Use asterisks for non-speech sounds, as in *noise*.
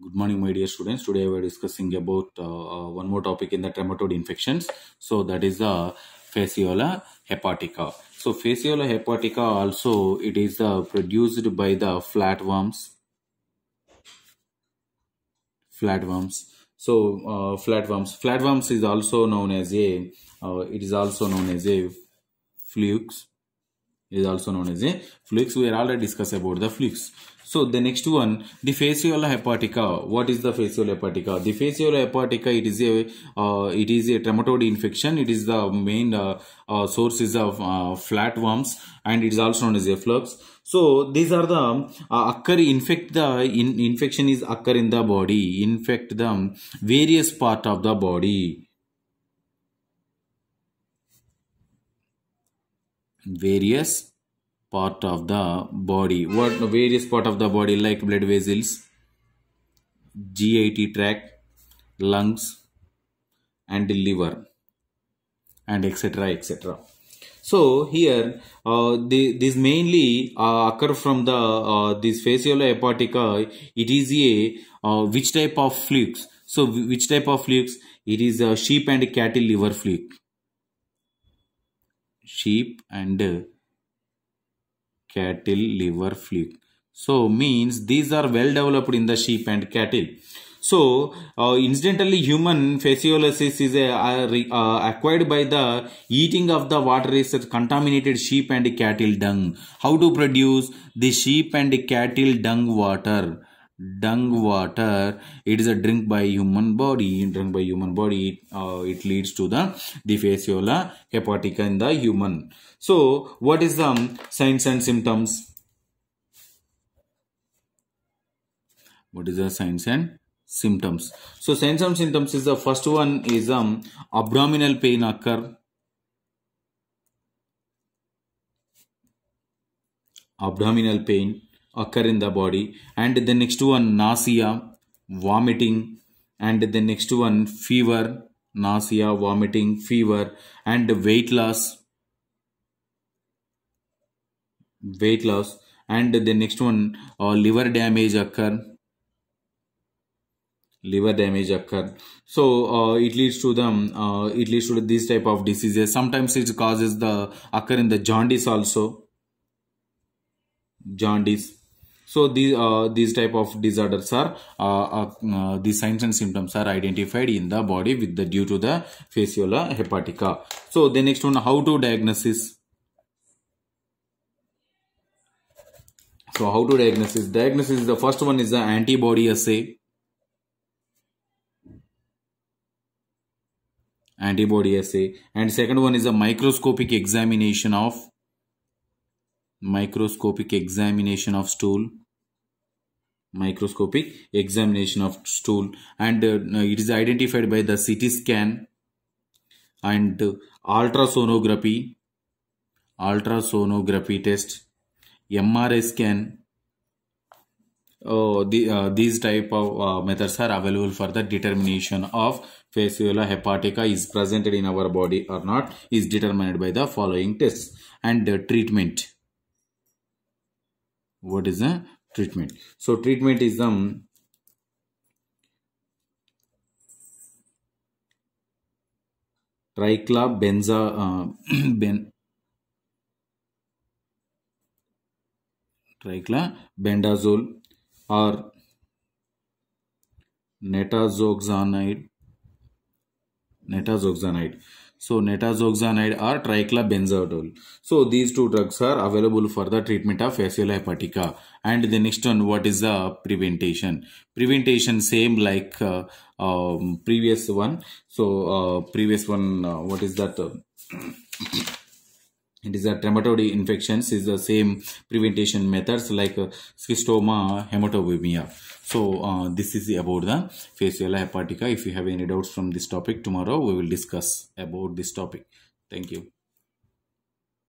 Good morning, my dear students. Today we are discussing about uh, uh, one more topic in the trematode infections. So that is the uh, Fasciola hepatica. So Fasciola hepatica also it is uh, produced by the flatworms. Flatworms. So uh, flatworms. Flatworms is also known as a. it is also known as a flukes is also known as a flux. We are already discussed about the flux. So the next one, the fasciola hepatica. What is the fasciola hepatica? The fasciola hepatica, it is a, uh, it is a trematode infection. It is the main uh, uh, sources of uh, flatworms and it is also known as a flux. So these are the uh, occur infect the in, infection is occur in the body, infect the various part of the body various part of the body. What various part of the body like blood vessels, GIT tract, lungs and liver and etc etc. So here uh, the, this mainly uh, occur from the uh, this fasciola hepatica it is a uh, which type of flukes so which type of flukes it is a sheep and cattle liver fluke sheep and cattle liver fluke so means these are well developed in the sheep and cattle so uh, incidentally human fasciolosis is a, uh, uh, acquired by the eating of the water is contaminated sheep and cattle dung how to produce the sheep and cattle dung water dung water it is a drink by human body drunk by human body it, uh, it leads to the defaciola hepatica in the human so what is the um, signs and symptoms what is the signs and symptoms so signs and symptoms is the first one is um abdominal pain occur abdominal pain occur in the body and the next one nausea vomiting and the next one fever nausea vomiting fever and weight loss weight loss and the next one uh, liver damage occur liver damage occur so uh, it leads to them uh, it leads to these type of diseases sometimes it causes the occur in the jaundice also jaundice so these uh, these type of disorders are uh, uh, uh, the signs and symptoms are identified in the body with the due to the fasciola hepatica. So the next one how to diagnosis. So how to diagnosis? Diagnosis the first one is the antibody assay. Antibody assay and second one is a microscopic examination of microscopic examination of stool microscopic examination of stool and uh, it is identified by the CT scan and uh, ultrasonography ultrasonography test MRI scan oh, the, uh, these type of uh, methods are available for the determination of fasciola hepatica is present in our body or not is determined by the following tests and uh, treatment what is the treatment so treatment is um triclobenza uh, *clears throat* ben triclobendazole or netazoxanide netazoxanide. So netazoxanide or triclobenzadol. So these two drugs are available for the treatment of facial hepatica. And the next one, what is the prevention? Prevention same like uh, um, previous one. So uh, previous one, uh, what is that? it is a trematode infections is the same prevention methods like uh, schistoma hematoviremia so uh, this is about the facial hepatica if you have any doubts from this topic tomorrow we will discuss about this topic thank you